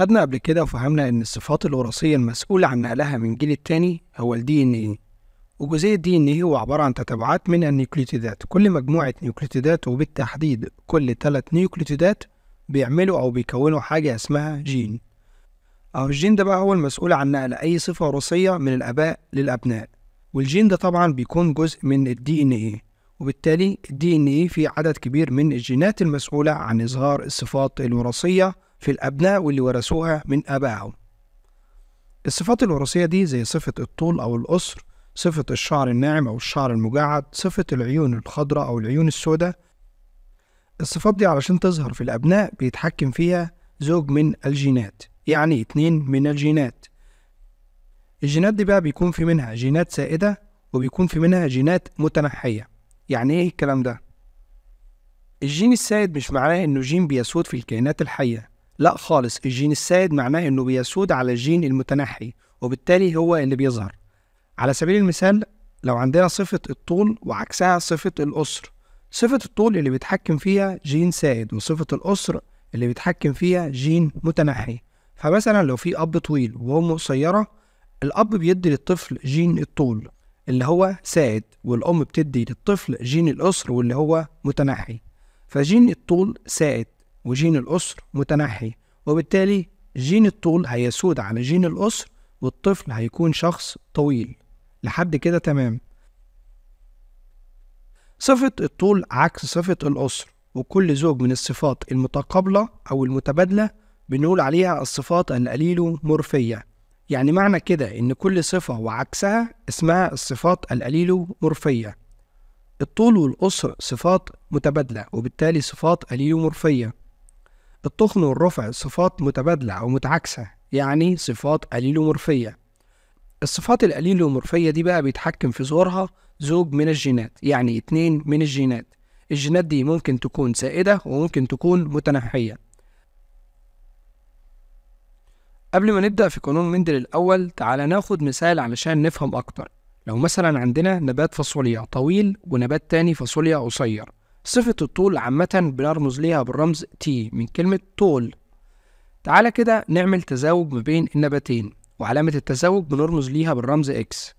خدنا قبل كده وفهمنا إن الصفات الوراثية المسؤولة عن نقلها من جيل التاني هو ال DNA الدي إن DNA هو عبارة عن تتابعات من النيوكليوتيدات كل مجموعة نيوكليوتيدات وبالتحديد كل تلات نيوكليوتيدات بيعملوا أو بيكونوا حاجة اسمها جين أو الجين ده بقى هو المسؤول عن نقل أي صفة وراثية من الآباء للأبناء والجين ده طبعا بيكون جزء من إن DNA وبالتالي إن DNA فيه عدد كبير من الجينات المسؤولة عن إظهار الصفات الوراثية في الأبناء واللي ورثوها من آبائهم الصفات الوراثية دي زي صفة الطول أو القصر صفة الشعر الناعم أو الشعر المجعد صفة العيون الخضراء أو العيون السوداء الصفات دي علشان تظهر في الأبناء بيتحكم فيها زوج من الجينات يعني اتنين من الجينات الجينات دي بقى بيكون في منها جينات سائدة وبيكون في منها جينات متنحية يعني ايه الكلام ده؟ الجين السائد مش معناه انه جين بيسود في الكائنات الحية لا خالص الجين السائد معناه انه بيسود على الجين المتنحي وبالتالي هو اللي بيظهر على سبيل المثال لو عندنا صفة الطول وعكسها صفة الأسر صفة الطول اللي بيتحكم فيها جين سائد وصفة الأسر اللي بيتحكم فيها جين متنحي فمثلا لو في أب طويل وأم قصيرة الأب بيدي للطفل جين الطول اللي هو سائد والأم بتدي للطفل جين الأسر واللي هو متنحي فجين الطول سائد وجين الأسر متنحي وبالتالي جين الطول هيسود على جين الأسر والطفل هيكون شخص طويل لحد كده تمام صفة الطول عكس صفة الأسر وكل زوج من الصفات المتقابلة أو المتبادلة بنقول عليها الصفات مورفية يعني معنى كده إن كل صفة وعكسها اسمها الصفات مورفية الطول والأسر صفات متبادلة وبالتالي صفات مورفية التخن والرفع صفات متبادلة أو متعاكسة يعني صفات أليلومورفية الصفات الأليلومورفية دي بقى بيتحكم في ظهورها زوج من الجينات يعني اتنين من الجينات الجينات دي ممكن تكون سائدة وممكن تكون متنحية قبل ما نبدأ في قانون مندل الأول تعالى ناخد مثال علشان نفهم أكتر لو مثلا عندنا نبات فاصوليا طويل ونبات تاني فاصوليا قصير صفة الطول عامة بنرمز ليها بالرمز T من كلمة طول تعالى كده نعمل تزاوج ما بين النباتين وعلامة التزاوج بنرمز ليها بالرمز X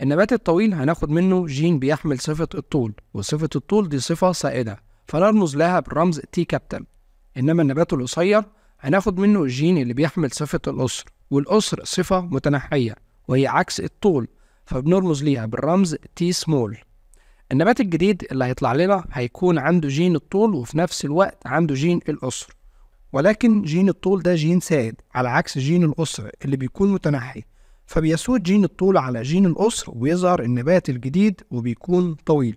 النبات الطويل هناخد منه جين بيحمل صفة الطول وصفة الطول دي صفة سائدة فنرمز لها بالرمز T كابتل إنما النبات القصير هناخد منه الجين اللي بيحمل صفة الأسر والأسر صفة متنحية وهي عكس الطول فبنرمز ليها بالرمز T small النبات الجديد اللي هيطلع لنا هيكون عنده جين الطول وفي نفس الوقت عنده جين الأسر ولكن جين الطول ده جين سائد على عكس جين الأسر اللي بيكون متنحي فبيسود جين الطول على جين الأسر ويظهر النبات الجديد وبيكون طويل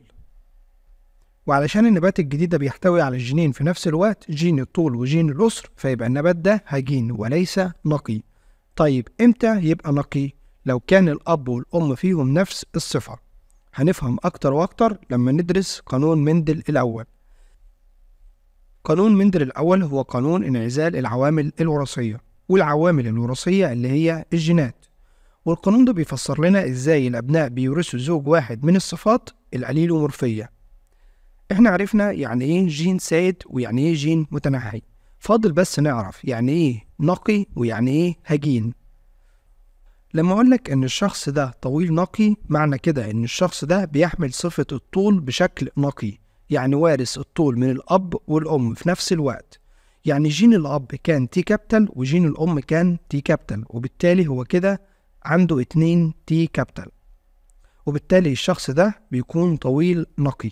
وعلشان النبات الجديد ده بيحتوي على الجينين في نفس الوقت جين الطول وجين الأسر فيبقى النبات ده هجين وليس نقي طيب امتى يبقى نقي لو كان الاب والام فيهم نفس الصفه هنفهم أكتر وأكتر لما ندرس قانون مندل الأول قانون مندل الأول هو قانون انعزال العوامل الوراثية والعوامل الوراثية اللي هي الجينات والقانون ده بيفسر لنا إزاي الأبناء بيورثوا زوج واحد من الصفات الأليلومورفية إحنا عرفنا يعني إيه جين سائد ويعني إيه جين متنحي فاضل بس نعرف يعني إيه نقي ويعني إيه هجين لما اقول لك ان الشخص ده طويل نقي معنى كده ان الشخص ده بيحمل صفة الطول بشكل نقي يعني وارث الطول من الاب والام في نفس الوقت يعني جين الاب كان تي كابتل وجين الام كان تي كابتل وبالتالي هو كده عنده اتنين تي كابتل وبالتالي الشخص ده بيكون طويل نقي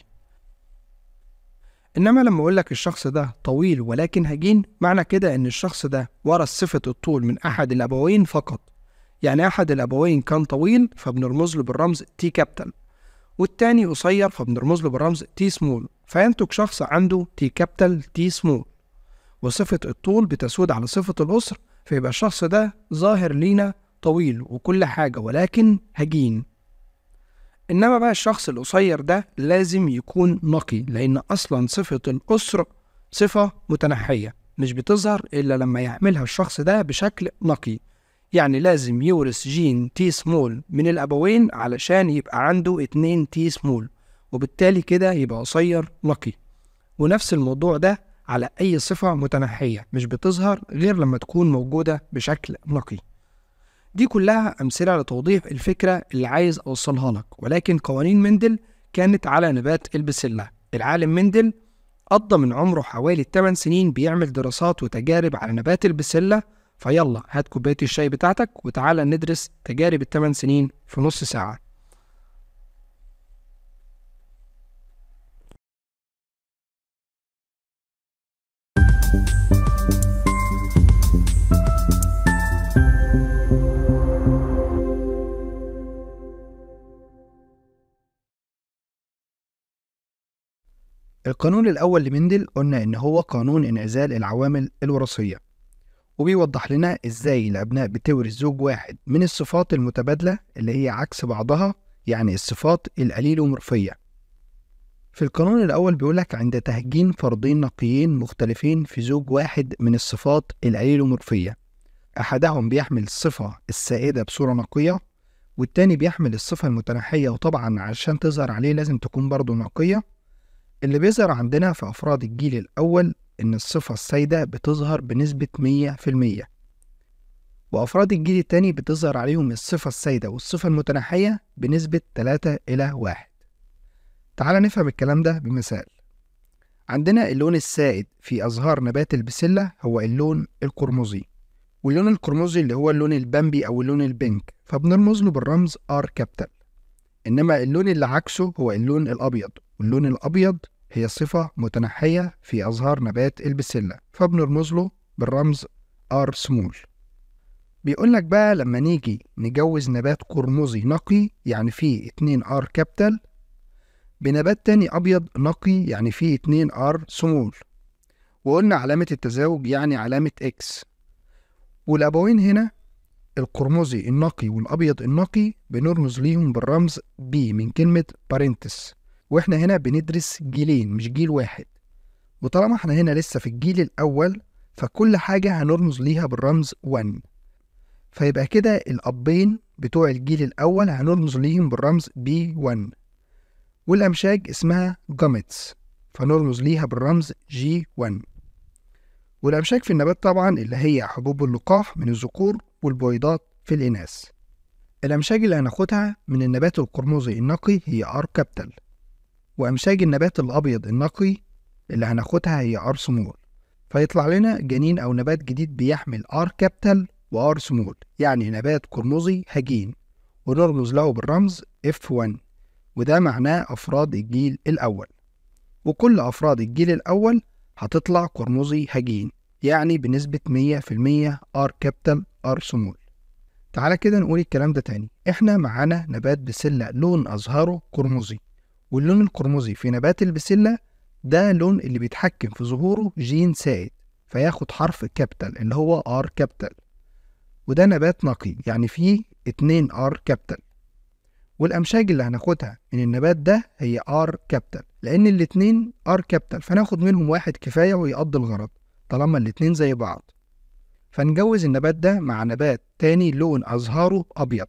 انما لما اقول لك الشخص ده طويل ولكن هجين معنى كده ان الشخص ده ورث صفة الطول من احد الابوين فقط يعني أحد الأبوين كان طويل فبنرمز له بالرمز تي كابتن والتاني قصير فبنرمز له بالرمز تي سمول فينتج شخص عنده تي كابتل تي سمول وصفة الطول بتسود على صفة الأسر فيبقى الشخص ده ظاهر لينا طويل وكل حاجة ولكن هجين إنما بقى الشخص القصير ده لازم يكون نقي لأن أصلا صفة الأسر صفة متنحية مش بتظهر إلا لما يعملها الشخص ده بشكل نقي يعني لازم يورث جين تي سمول من الأبوين علشان يبقى عنده اتنين تي سمول وبالتالي كده يبقى قصير نقي ونفس الموضوع ده على أي صفة متنحية مش بتظهر غير لما تكون موجودة بشكل نقي دي كلها أمثلة لتوضيح الفكرة اللي عايز أوصلها لك ولكن قوانين مندل كانت على نبات البسلة العالم مندل قضى من عمره حوالي 8 سنين بيعمل دراسات وتجارب على نبات البسلة فيلا هات كوباية الشاي بتاعتك وتعالى ندرس تجارب الثمان سنين في نص ساعة القانون الأول لمندل قلنا إن هو قانون انعزال العوامل الوراثية وبيوضح لنا إزاي الأبناء بتورث زوج واحد من الصفات المتبادلة اللي هي عكس بعضها يعني الصفات الأليلومورفية في القانون الأول بيقولك عند تهجين فردين نقيين مختلفين في زوج واحد من الصفات الأليلومورفية أحدهم بيحمل الصفة السائدة بصورة نقية والتاني بيحمل الصفة المتنحية وطبعا عشان تظهر عليه لازم تكون برضه نقية اللي بيظهر عندنا في أفراد الجيل الأول إن الصفة السائدة بتظهر بنسبة 100% وأفراد الجيل التاني بتظهر عليهم الصفة السائدة والصفة المتنحية بنسبة 3 إلى 1 تعال نفهم الكلام ده بمثال عندنا اللون السائد في أزهار نبات البسلة هو اللون القرمزي واللون القرمزي اللي هو اللون البامبي أو اللون البينك فبنرمز له بالرمز R كابيتال إنما اللون اللي عكسه هو اللون الأبيض واللون الأبيض هي صفة متنحية في أزهار نبات البسلة فبنرمز له بالرمز ار سمول بيقول لك بقى لما نيجي نجوز نبات قرمزي نقي يعني فيه 2 ار كابتل بنبات تاني ابيض نقي يعني فيه 2 ار سمول وقلنا علامة التزاوج يعني علامة اكس والابوين هنا القرمزي النقي والابيض النقي بنرمز ليهم بالرمز بي من كلمة بارنتس واحنا هنا بندرس جيلين مش جيل واحد وطالما احنا هنا لسه في الجيل الأول فكل حاجة هنرمز ليها بالرمز 1 فيبقى كده الأبين بتوع الجيل الأول هنرمز ليهم بالرمز B1 والأمشاج اسمها جامتس فنرمز ليها بالرمز G1 والأمشاج في النبات طبعا اللي هي حبوب اللقاح من الذكور والبويضات في الإناث الأمشاج اللي هناخدها من النبات القرمزي النقي هي كابتل وأمساج النبات الأبيض النقي اللي هناخدها هي ار سمول فيطلع لنا جنين أو نبات جديد بيحمل ار كابيتال وار سمول يعني نبات قرمزي هجين ونرمز له بالرمز F1 وده معناه أفراد الجيل الأول وكل أفراد الجيل الأول هتطلع قرمزي هجين يعني بنسبة 100% R كابيتال R سمول تعالى كده نقول الكلام ده تاني احنا معانا نبات بسلة لون أزهره قرمزي واللون القرمزي في نبات البسلة ده لون اللي بيتحكم في ظهوره جين سائد فياخد حرف كابيتال اللي هو ار كابيتال وده نبات نقي يعني فيه اتنين ار كابيتال والأمشاج اللي هناخدها من النبات ده هي ار كابيتال لأن الاتنين ار كابيتال فناخد منهم واحد كفاية ويقضي الغرض طالما الاتنين زي بعض فنجوز النبات ده مع نبات تاني لون أزهاره أبيض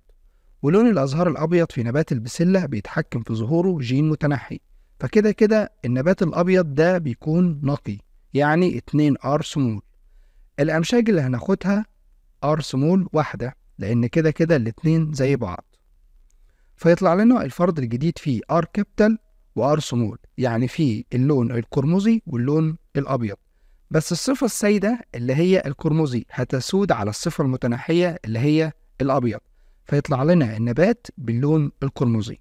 ولون الأزهار الأبيض في نبات البسلة بيتحكم في ظهوره جين متنحي فكده كده النبات الأبيض ده بيكون نقي يعني 2 ار سمول الأمشاج اللي هناخدها ار سمول واحدة لأن كده كده الاتنين زي بعض فيطلع لنا الفرد الجديد فيه ار كابيتال وار سمول يعني فيه اللون القرمزي واللون الأبيض بس الصفة السائدة اللي هي القرمزي هتسود على الصفة المتنحية اللي هي الأبيض فيطلع لنا النبات باللون القرمزي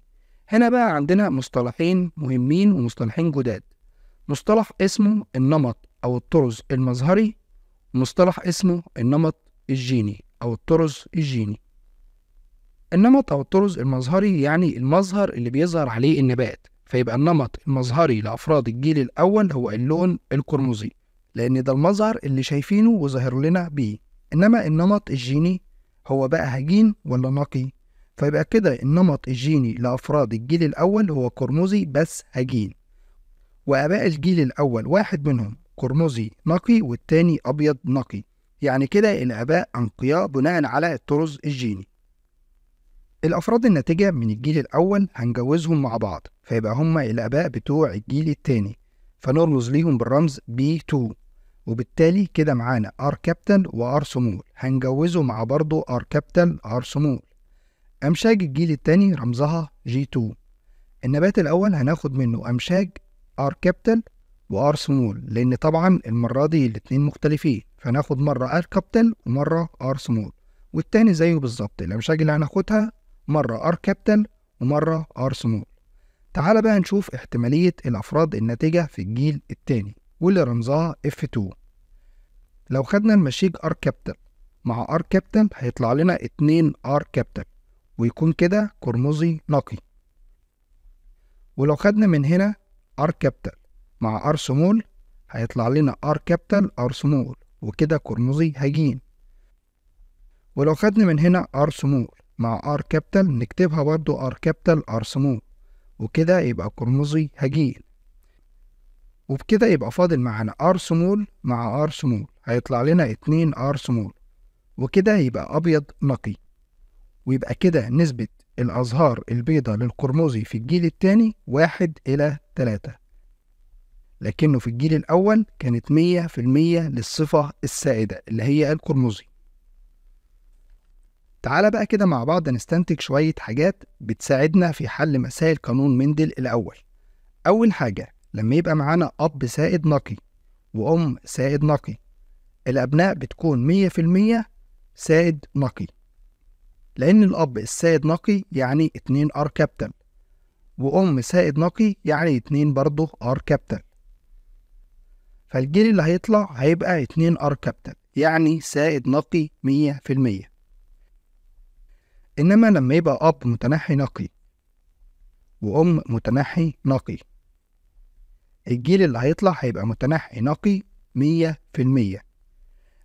هنا بقى عندنا مصطلحين مهمين ومصطلحين جداد مصطلح اسمه النمط أو الطرز المظهري مصطلح اسمه النمط الجيني أو الطرز الجيني النمط أو الطرز المظهري يعني المظهر اللي بيظهر عليه النبات فيبقى النمط المظهري لأفراد الجيل الأول هو اللون القرمزي لأن ده المظهر اللي شايفينه وظاهر لنا بيه إنما النمط الجيني هو بقى هجين ولا نقي فيبقى كده النمط الجيني لأفراد الجيل الأول هو قرمزي بس هجين وآباء الجيل الأول واحد منهم قرمزي نقي والتاني أبيض نقي يعني كده الآباء أنقياء بناء على الطرز الجيني الأفراد الناتجة من الجيل الأول هنجوزهم مع بعض فيبقى هما الآباء بتوع الجيل التاني فنرمز ليهم بالرمز B2 وبالتالي كده معانا ار كابيتال وار سمول هنجوزه مع برضه ار كابيتال ار سمول امشاج الجيل التاني رمزها جي 2 النبات الاول هناخد منه امشاج ار كابيتال وار سمول لان طبعا المره دي الاتنين مختلفين فناخد مره ار كابيتال ومره ار سمول والتاني زيه بالظبط الامشاج اللي هناخدها مره ار كابيتال ومره ار سمول تعال بقى نشوف احتماليه الافراد الناتجه في الجيل التاني واللي رمزها F2 لو خدنا المشيج R كابيتال مع R كابيتال هيطلع لنا 2 R كابيتال ويكون كده قرمزي نقي ولو خدنا من هنا R كابيتال مع R سمول هيطلع لنا R كابيتال R سمول وكده قرمزي هجين ولو خدنا من هنا R سمول مع R كابيتال نكتبها برضو R كابيتال R سمول وكده يبقى قرمزي هجين وبكده يبقى فاضل معانا ار سمول مع ار سمول هيطلع لنا 2 ار سمول وكده يبقى ابيض نقي ويبقى كده نسبة الأزهار البيضاء للقرمزي في الجيل الثاني واحد إلى تلاتة لكنه في الجيل الأول كانت مية في المية للصفة السائدة اللي هي القرمزي تعالى بقى كده مع بعض نستنتج شوية حاجات بتساعدنا في حل مسائل قانون مندل الأول أول حاجة لما يبقى معانا أب سائد نقي وأم سائد نقي الأبناء بتكون مية في المية سائد نقي لأن الأب السائد نقي يعني اتنين ار كابتل وأم سائد نقي يعني اتنين برضه ار كابتل فالجيل اللي هيطلع هيبقى اتنين ار كابتل يعني سائد نقي مية في المية إنما لما يبقى أب متنحي نقي وأم متنحي نقي الجيل اللي هيطلع هيبقى متنحي نقي مية في المية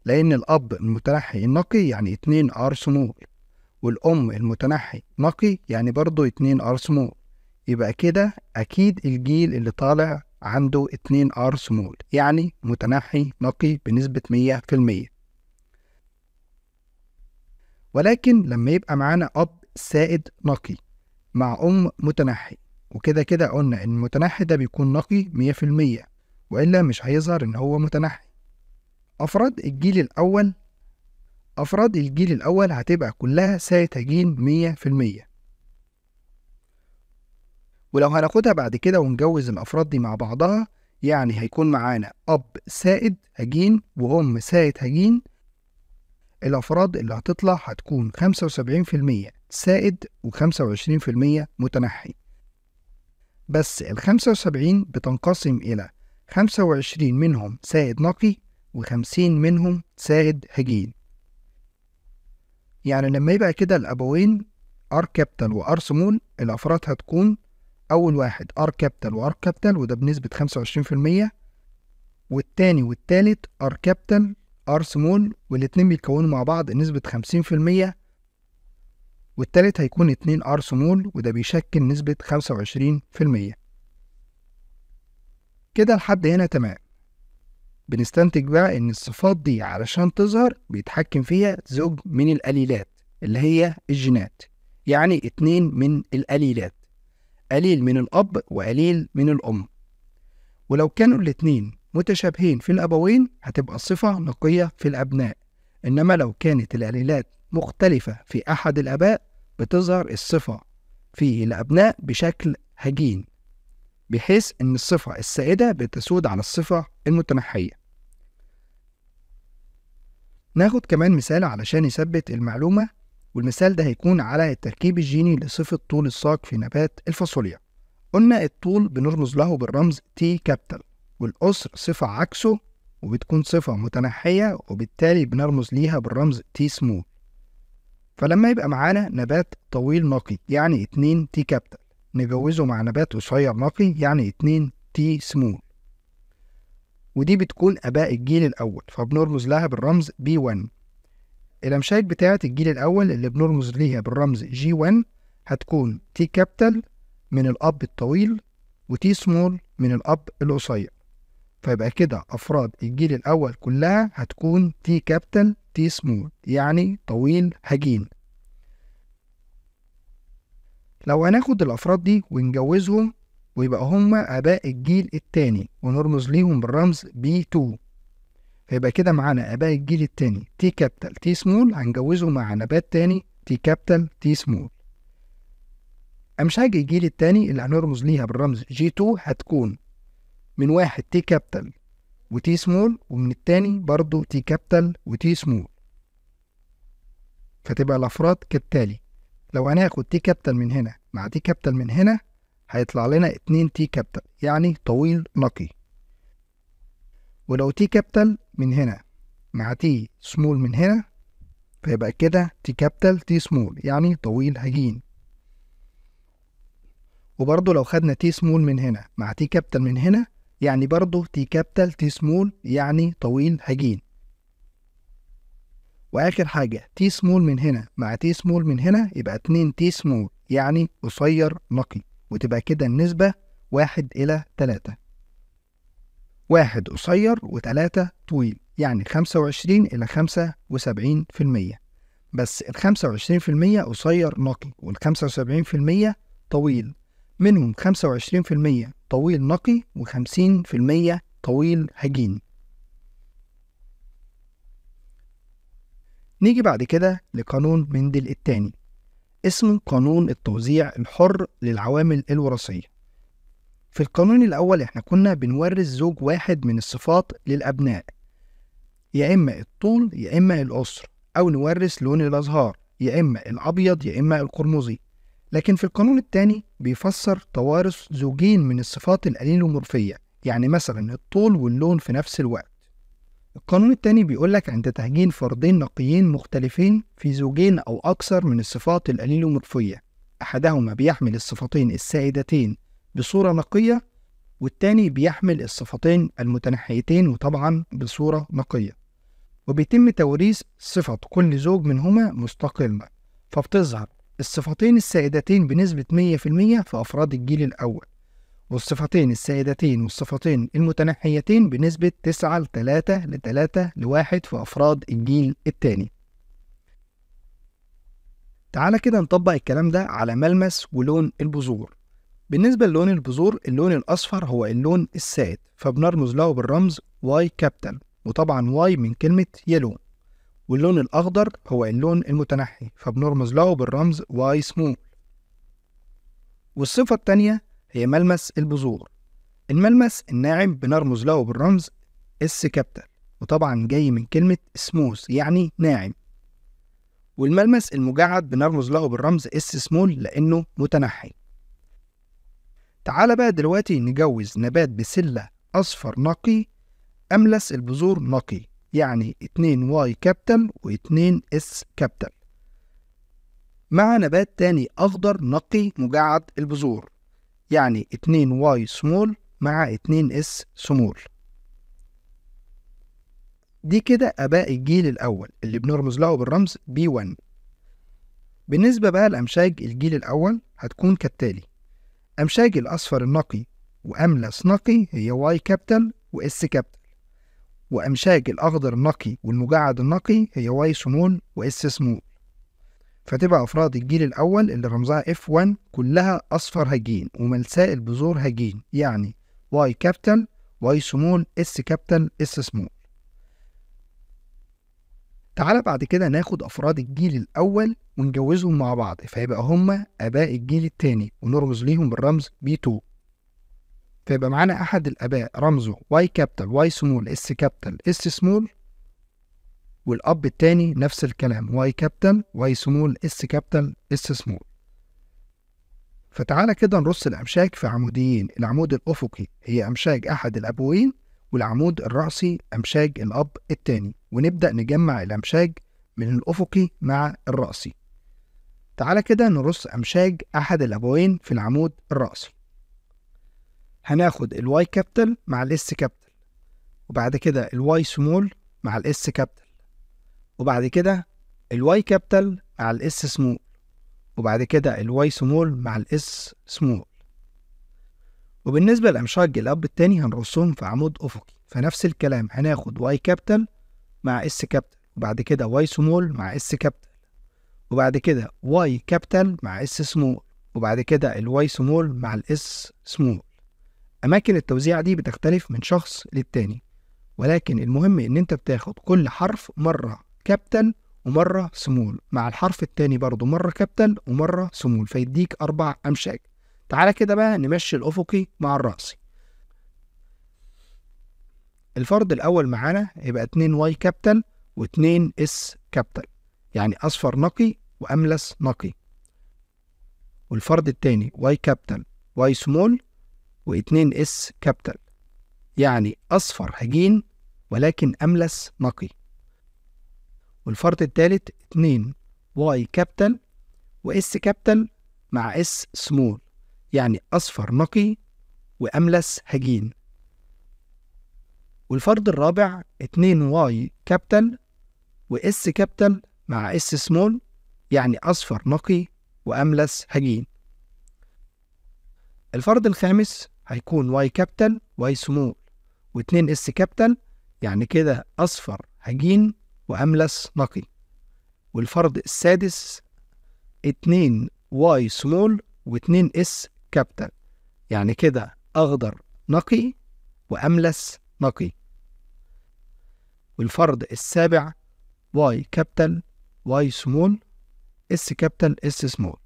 لأن الأب المتنحي النقي يعني اتنين ار سمول والأم المتنحي نقي يعني برضو اتنين ار سمول يبقى كده أكيد الجيل اللي طالع عنده اتنين ار سمول يعني متنحي نقي بنسبة مية في المية ولكن لما يبقى معانا أب سائد نقي مع أم متنحي وكده كده قلنا إن المتنحي ده بيكون نقي مية في المية وإلا مش هيظهر إن هو متنحي أفراد الجيل الأول أفراد الجيل الأول هتبقى كلها سيتجين مية في المية ولو هناخدها بعد كده ونجوز الأفراد دي مع بعضها يعني هيكون معانا أب سائد هجين وأم سائد هجين الأفراد اللي هتطلع هتكون خمسة وسبعين في المية سائد وخمسة وعشرين في المية متنحي بس ال 75 بتنقسم إلى 25 منهم سائد نقي و50 منهم سائد هجين يعني لما يبقى كده الأبوين ار كابيتال R سمول الأفراد هتكون أول واحد ار كابيتال R كابيتال وده بنسبة 25% والتاني والتالت R كابيتال R سمول والاتنين بيتكونوا مع بعض نسبة 50% والتالت هيكون 2 ار سمول وده بيشكل نسبة 25% كده لحد هنا تمام بنستنتج بقى إن الصفات دي علشان تظهر بيتحكم فيها زوج من الأليلات اللي هي الجينات يعني اتنين من الأليلات قليل من الأب وقليل من الأم ولو كانوا الاتنين متشابهين في الأبوين هتبقى الصفة نقية في الأبناء إنما لو كانت الأليلات مختلفة في أحد الآباء بتظهر الصفة في الأبناء بشكل هجين بحيث إن الصفة السائدة بتسود على الصفة المتنحية ناخد كمان مثال علشان يثبت المعلومة والمثال ده هيكون على التركيب الجيني لصفة طول الساق في نبات الفاصوليا قلنا الطول بنرمز له بالرمز تي كابيتال والأسر صفة عكسه وبتكون صفة متنحية وبالتالي بنرمز ليها بالرمز تي سمول فلما يبقى معانا نبات طويل نقي يعني 2 تي كابيتال نجوزه مع نبات قصير نقي يعني 2 تي سمول ودي بتكون اباء الجيل الاول فبنرمز لها بالرمز بي 1 الامشاك بتاعه الجيل الاول اللي بنرمز ليها بالرمز جي 1 هتكون تي كابيتال من الاب الطويل وتي سمول من الاب القصير فيبقى كده أفراد الجيل الأول كلها هتكون تي كابيتال تي سمول يعني طويل هجين لو هناخد الأفراد دي ونجوزهم ويبقى هما آباء الجيل التاني ونرمز ليهم بالرمز بي 2 فيبقى كده معانا آباء الجيل التاني تي كابيتال تي سمول هنجوزه مع نبات تاني تي كابيتال تي سمول أمشاج الجيل التاني اللي هنرمز ليها بالرمز جي 2 هتكون من واحد تي كابيتال وتي سمول ومن التاني برضو تي كابيتال وتي سمول فتبقى الأفراد كالتالي لو هناخد تي كابيتال من هنا مع تي كابيتال من هنا هيطلع لنا اتنين تي كابيتال يعني طويل نقي ولو تي كابيتال من هنا مع تي سمول من هنا فيبقى كده تي كابيتال تي سمول يعني طويل هجين وبرضه لو خدنا تي سمول من هنا مع تي كابيتال من هنا يعني برضه تي كابيتال تي سمول يعني طويل هجين واخر حاجة تي سمول من هنا مع تي سمول من هنا يبقى اتنين تي سمول يعني قصير نقي وتبقى كده النسبة واحد إلى تلاتة واحد قصير وتلاتة طويل يعني خمسة وعشرين إلى خمسة وسبعين في المية بس الخمسة وعشرين في المية قصير نقي والخمسة وسبعين في المية طويل منهم 25% طويل نقي و50% طويل هجين نيجي بعد كده لقانون مندل التاني اسمه قانون التوزيع الحر للعوامل الوراثية في القانون الأول احنا كنا بنورث زوج واحد من الصفات للأبناء يا إما الطول يا إما القصر أو نورث لون الأزهار يا إما الأبيض يا إما القرمزي لكن في القانون الثاني بيفسر توارث زوجين من الصفات الأليلومورفية يعني مثلا الطول واللون في نفس الوقت القانون الثاني لك عند تهجين فردين نقيين مختلفين في زوجين أو أكثر من الصفات الأليلومورفية أحدهما بيحمل الصفتين السائدتين بصورة نقية والتاني بيحمل الصفتين المتنحيتين وطبعا بصورة نقية وبيتم توريث صفة كل زوج منهما مستقلة فبتظهر الصفتين السائدتين بنسبة 100% في أفراد الجيل الأول والصفتين السائدتين والصفتين المتنحيتين بنسبة 9 ل 3 ل 3 ل 1 في أفراد الجيل الثاني تعالى كده نطبق الكلام ده على ملمس ولون البذور بالنسبة للون البذور اللون الأصفر هو اللون السائد فبنرمز له بالرمز واي كابيتال وطبعا واي من كلمة يلو واللون الأخضر هو اللون المتنحي فبنرمز له بالرمز واي سمول والصفة التانية هي ملمس البذور الملمس الناعم بنرمز له بالرمز اس كابيتال وطبعا جاي من كلمة سموث يعني ناعم والملمس المجعد بنرمز له بالرمز اس سمول لأنه متنحي تعال بقى دلوقتي نجوز نبات بسلة أصفر نقي أملس البذور نقي يعني 2 واي كابيتال و2 اس كابيتال مع نبات تاني أخضر نقي مجعد البذور يعني 2 واي سمول مع 2 اس سمول دي كده آباء الجيل الأول اللي بنرمز له بالرمز B1 بالنسبة بقى لأمشاج الجيل الأول هتكون كالتالي أمشاج الأصفر النقي وأملس نقي هي واي كابيتال وإس كابيتال وأمشاج الأخضر النقي والمجعد النقي هي واي سمول وإس سمول فتبقى أفراد الجيل الأول اللي رمزها F1 كلها أصفر هجين وملساء البذور هجين يعني واي كابيتال واي سمول اس كابيتال اس سمول تعالى بعد كده ناخد أفراد الجيل الأول ونجوزهم مع بعض فيبقى هما آباء الجيل التاني ونرمز ليهم بالرمز B2 فيبقى معانا أحد الآباء رمزه واي كابيتال واي سمول اس كابيتال اس سمول والأب التاني نفس الكلام واي كابيتال واي سمول اس كابيتال اس سمول فتعالى كده نرص الأمشاج في عموديين العمود الأفقي هي أمشاج أحد الأبوين والعمود الرأسي أمشاج الأب التاني ونبدأ نجمع الأمشاج من الأفقي مع الرأسي تعالى كده نرص أمشاج أحد الأبوين في العمود الرأسي هناخد الواي كابيتال مع الاس كابيتال وبعد كده الواي سمول مع الاس كابيتال وبعد كده الواي كابيتال مع الاس سمول وبعد كده الواي سمول مع الاس سمول وبالنسبة لأمشاج الأب التاني هنرصهم في عمود أفقي فنفس الكلام هناخد واي كابيتال مع اس كابيتال وبعد كده واي سمول مع اس كابيتال وبعد كده واي كابيتال مع اس سمول وبعد كده الواي سمول مع الاس سمول أماكن التوزيع دي بتختلف من شخص للتاني ولكن المهم إن أنت بتاخد كل حرف مرة كابتل ومرة سمول مع الحرف التاني برضه مرة كابتل ومرة سمول فيديك أربع أمشاج تعالى كده بقى نمشي الأفقي مع الرأسي الفرد الأول معانا يبقى 2 واي كابتل و2 اس كابتل يعني أصفر نقي وأملس نقي والفرد التاني واي كابتل واي سمول و2 اس كابيتال يعني أصفر هجين ولكن أملس نقي والفرد الثالث 2 واي كابيتال وإس كابيتال مع إس سمول يعني أصفر نقي وأملس هجين والفرد الرابع 2 واي كابيتال وإس كابيتال مع إس سمول يعني أصفر نقي وأملس هجين الفرد الخامس هيكون واي كابيتال واي سمول واتنين اس كابيتال يعني كده أصفر هجين وأملس نقي والفرض السادس اتنين واي سمول واتنين اس كابيتال يعني كده أخضر نقي وأملس نقي والفرض السابع واي كابيتال واي سمول اس كابيتال اس سمول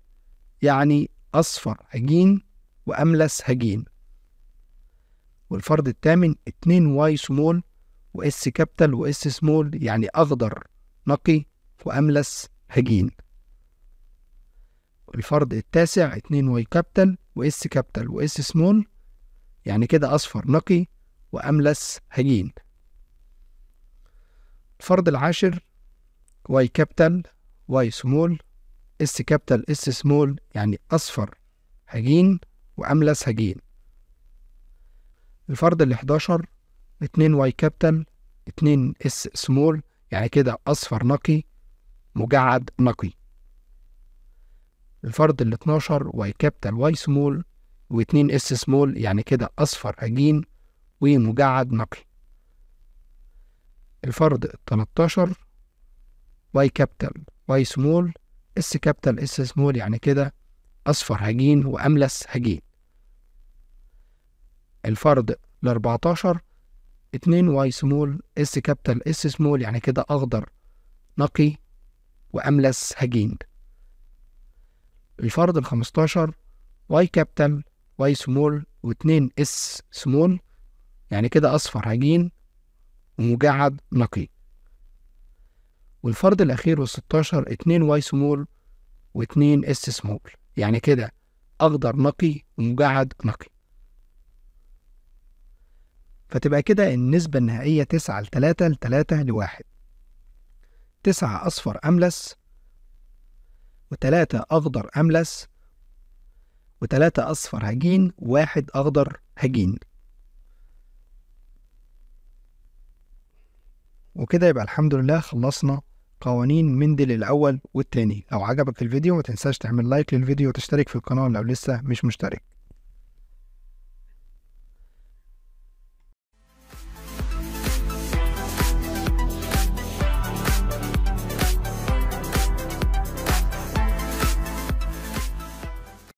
يعني أصفر هجين وأملس هجين والفرد الثامن 2 واي سمول واس كابيتال واس سمول يعني اخضر نقي واملس هجين الفرد التاسع 2 واي كابيتال واس كابيتال واس سمول يعني كده اصفر نقي واملس هجين الفرد العاشر واي كابيتال واي سمول اس كابيتال اس سمول يعني اصفر هجين واملس هجين الفرد ال 11 2 واي كابيتال 2 اس سمول يعني كده اصفر نقي مجعد نقي الفرد ال 12 واي كابيتال واي سمول و2 اس سمول يعني كده اصفر عجين ومجعد نقي الفرد ال 13 واي كابيتال واي سمول اس كابيتال اس سمول يعني كده اصفر هجين واملس هجين الفرد ل 14 2 واي سمول اس كابيتال اس سمول يعني كده اخضر نقي واملس هجين الفرد ال 15 واي كابيتال واي سمول و2 اس سمول يعني كده اصفر هجين ومجعد نقي والفرد الأخير وال16 2 واي سمول و2 اس سمول يعني كده أخضر نقي ومجعد نقي فتبقى كده النسبة النهائية تسعة لتلاتة لتلاتة لواحد تسعة أصفر أملس وتلاتة أخضر أملس وتلاتة أصفر هجين واحد أخضر هجين وكده يبقى الحمد لله خلصنا قوانين مندل الأول والتاني لو عجبك الفيديو متنساش تعمل لايك للفيديو وتشترك في القناة لو لسه مش مشترك